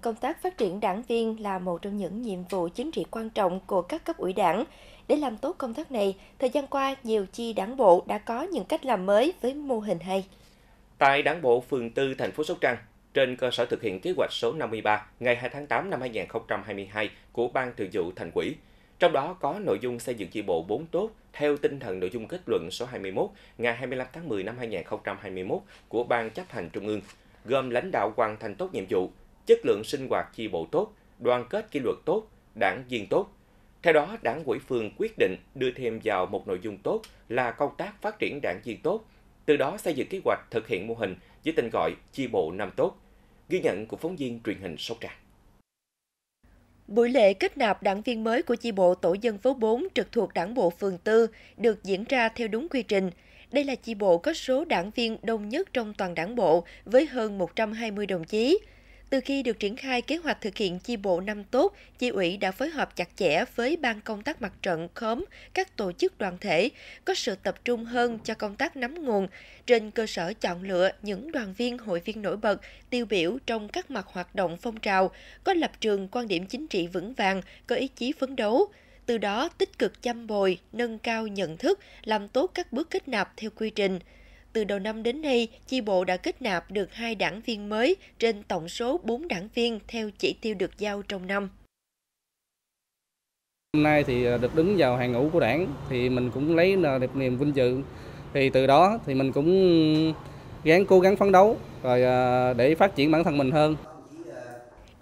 Công tác phát triển đảng viên là một trong những nhiệm vụ chính trị quan trọng của các cấp ủy đảng. Để làm tốt công tác này, thời gian qua nhiều chi đảng bộ đã có những cách làm mới với mô hình hay. Tại đảng bộ phường 4 thành phố Sóc Trăng, trên cơ sở thực hiện kế hoạch số 53 ngày 2 tháng 8 năm 2022 của Ban Thường vụ Thành ủy, trong đó có nội dung xây dựng chi bộ 4 tốt theo tinh thần nội dung kết luận số 21 ngày 25 tháng 10 năm 2021 của Ban chấp hành Trung ương, gồm lãnh đạo hoàn thành tốt nhiệm vụ, chất lượng sinh hoạt chi bộ tốt, đoàn kết kỷ luật tốt, đảng viên tốt. Theo đó, đảng quỹ phường quyết định đưa thêm vào một nội dung tốt là công tác phát triển đảng viên tốt, từ đó xây dựng kế hoạch thực hiện mô hình với tên gọi chi bộ năm tốt. Ghi nhận của phóng viên truyền hình Sóc Trăng. Buổi lễ kết nạp đảng viên mới của chi bộ tổ dân phố 4 trực thuộc đảng bộ phường Tư được diễn ra theo đúng quy trình. Đây là chi bộ có số đảng viên đông nhất trong toàn đảng bộ với hơn 120 đồng chí. Từ khi được triển khai kế hoạch thực hiện chi bộ năm tốt, chi ủy đã phối hợp chặt chẽ với ban công tác mặt trận, khóm, các tổ chức đoàn thể, có sự tập trung hơn cho công tác nắm nguồn, trên cơ sở chọn lựa những đoàn viên hội viên nổi bật, tiêu biểu trong các mặt hoạt động phong trào, có lập trường quan điểm chính trị vững vàng, có ý chí phấn đấu, từ đó tích cực chăm bồi, nâng cao nhận thức, làm tốt các bước kết nạp theo quy trình – từ đầu năm đến nay, chi bộ đã kết nạp được hai đảng viên mới trên tổng số 4 đảng viên theo chỉ tiêu được giao trong năm. Hôm nay thì ờ, được đứng vào hàng ngũ của đảng thì mình cũng lấy đẹp niềm vinh dự. Thì từ đó thì mình cũng gắng cố gắng phấn đấu rồi ờ, để phát triển bản thân mình hơn.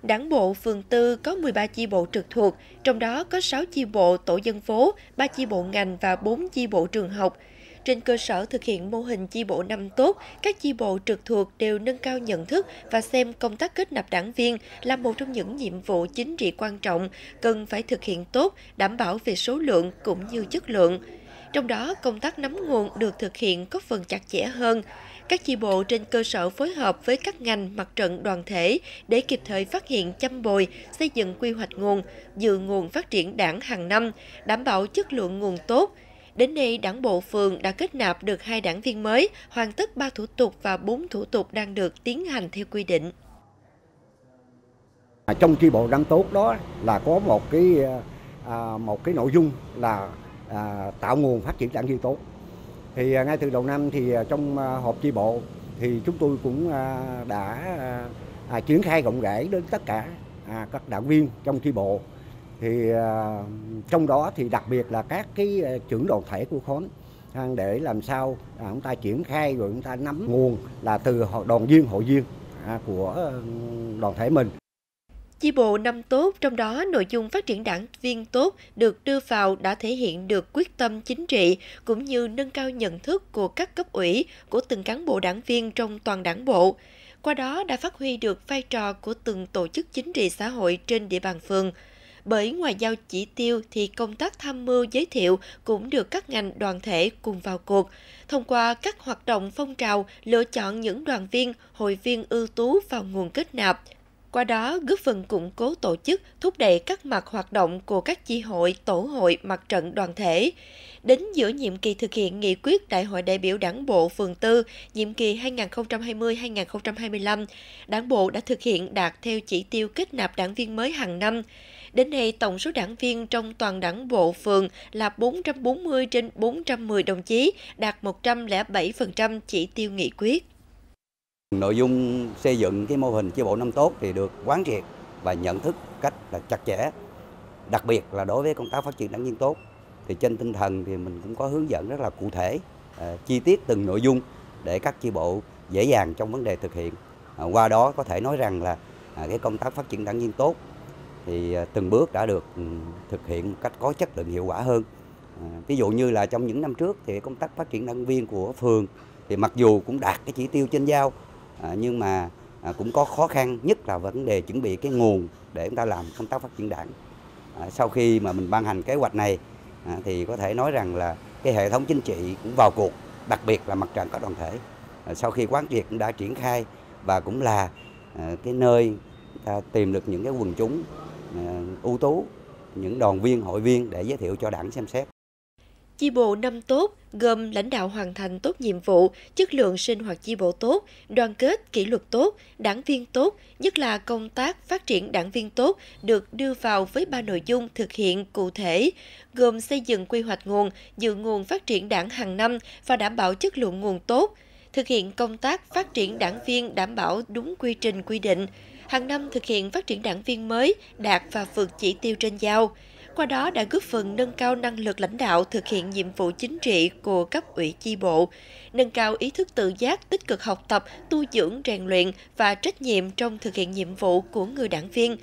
Đảng bộ phường Tư có 13 chi bộ trực thuộc, trong đó có 6 chi bộ tổ dân phố, 3 chi bộ ngành và 4 chi bộ trường học. Trên cơ sở thực hiện mô hình chi bộ năm tốt, các chi bộ trực thuộc đều nâng cao nhận thức và xem công tác kết nạp đảng viên là một trong những nhiệm vụ chính trị quan trọng cần phải thực hiện tốt, đảm bảo về số lượng cũng như chất lượng. Trong đó, công tác nắm nguồn được thực hiện có phần chặt chẽ hơn, các chi bộ trên cơ sở phối hợp với các ngành mặt trận đoàn thể để kịp thời phát hiện chăm bồi, xây dựng quy hoạch nguồn, dự nguồn phát triển đảng hàng năm, đảm bảo chất lượng nguồn tốt, Đến nay, đảng bộ phường đã kết nạp được hai đảng viên mới, hoàn tất 3 thủ tục và 4 thủ tục đang được tiến hành theo quy định. À, trong chi bộ đang tốt đó là có một cái à, à, một cái nội dung là tạo nguồn phát triển đảng viên tốt. Thì ngay từ đầu năm thì trong họp chi bộ thì chúng tôi cũng đã triển khai rộng rãi đến tất cả các đảng viên trong chi bộ thì à, trong đó thì đặc biệt là các cái à, trưởng đoàn thể của khối à, để làm sao chúng ta triển khai rồi chúng ta nắm nguồn là từ đoàn viên hội viên của đoàn thể mình. Chi bộ năm tốt, trong đó nội dung phát triển đảng viên tốt được đưa vào đã thể hiện được quyết tâm chính trị cũng như nâng cao nhận thức của các cấp ủy, của từng cán bộ đảng viên trong toàn đảng bộ. Qua đó đã phát huy được vai trò của từng tổ chức chính trị xã hội trên địa bàn phường – bởi ngoài giao chỉ tiêu thì công tác tham mưu giới thiệu cũng được các ngành đoàn thể cùng vào cuộc. Thông qua các hoạt động phong trào, lựa chọn những đoàn viên, hội viên ưu tú vào nguồn kết nạp, qua đó góp phần củng cố tổ chức, thúc đẩy các mặt hoạt động của các chi hội, tổ hội, mặt trận đoàn thể. Đến giữa nhiệm kỳ thực hiện nghị quyết Đại hội đại biểu Đảng bộ phường Tư nhiệm kỳ 2020-2025, Đảng bộ đã thực hiện đạt theo chỉ tiêu kết nạp đảng viên mới hàng năm. Đến nay, tổng số đảng viên trong toàn đảng bộ phường là 440 trên 410 đồng chí, đạt 107% chỉ tiêu nghị quyết. Nội dung xây dựng cái mô hình chi bộ năm tốt thì được quán triệt và nhận thức cách là chặt chẽ, đặc biệt là đối với công tác phát triển đảng viên tốt. Thì trên tinh thần thì mình cũng có hướng dẫn rất là cụ thể, à, chi tiết từng nội dung để các chi bộ dễ dàng trong vấn đề thực hiện. À, qua đó có thể nói rằng là à, cái công tác phát triển đảng viên tốt thì à, từng bước đã được ừ, thực hiện một cách có chất lượng hiệu quả hơn. À, ví dụ như là trong những năm trước thì công tác phát triển đảng viên của phường thì mặc dù cũng đạt cái chỉ tiêu trên giao à, nhưng mà cũng có khó khăn nhất là vấn đề chuẩn bị cái nguồn để chúng ta làm công tác phát triển đảng. Sau khi mà mình ban hành kế hoạch này thì có thể nói rằng là cái hệ thống chính trị cũng vào cuộc, đặc biệt là mặt trận các đoàn thể. Sau khi quán triệt cũng đã triển khai và cũng là cái nơi ta tìm được những cái quần chúng Ờ, ưu tú những đoàn viên hội viên để giới thiệu cho đảng xem xét. Chi bộ năm tốt gồm lãnh đạo hoàn thành tốt nhiệm vụ, chất lượng sinh hoạt chi bộ tốt, đoàn kết, kỷ luật tốt, đảng viên tốt, nhất là công tác phát triển đảng viên tốt được đưa vào với ba nội dung thực hiện cụ thể, gồm xây dựng quy hoạch nguồn, dự nguồn phát triển đảng hàng năm và đảm bảo chất lượng nguồn tốt, thực hiện công tác phát triển đảng viên đảm bảo đúng quy trình quy định, hàng năm thực hiện phát triển đảng viên mới đạt và vượt chỉ tiêu trên giao, qua đó đã góp phần nâng cao năng lực lãnh đạo thực hiện nhiệm vụ chính trị của cấp ủy chi bộ, nâng cao ý thức tự giác tích cực học tập, tu dưỡng, rèn luyện và trách nhiệm trong thực hiện nhiệm vụ của người đảng viên.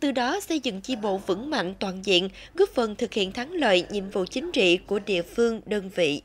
Từ đó xây dựng chi bộ vững mạnh toàn diện, góp phần thực hiện thắng lợi nhiệm vụ chính trị của địa phương, đơn vị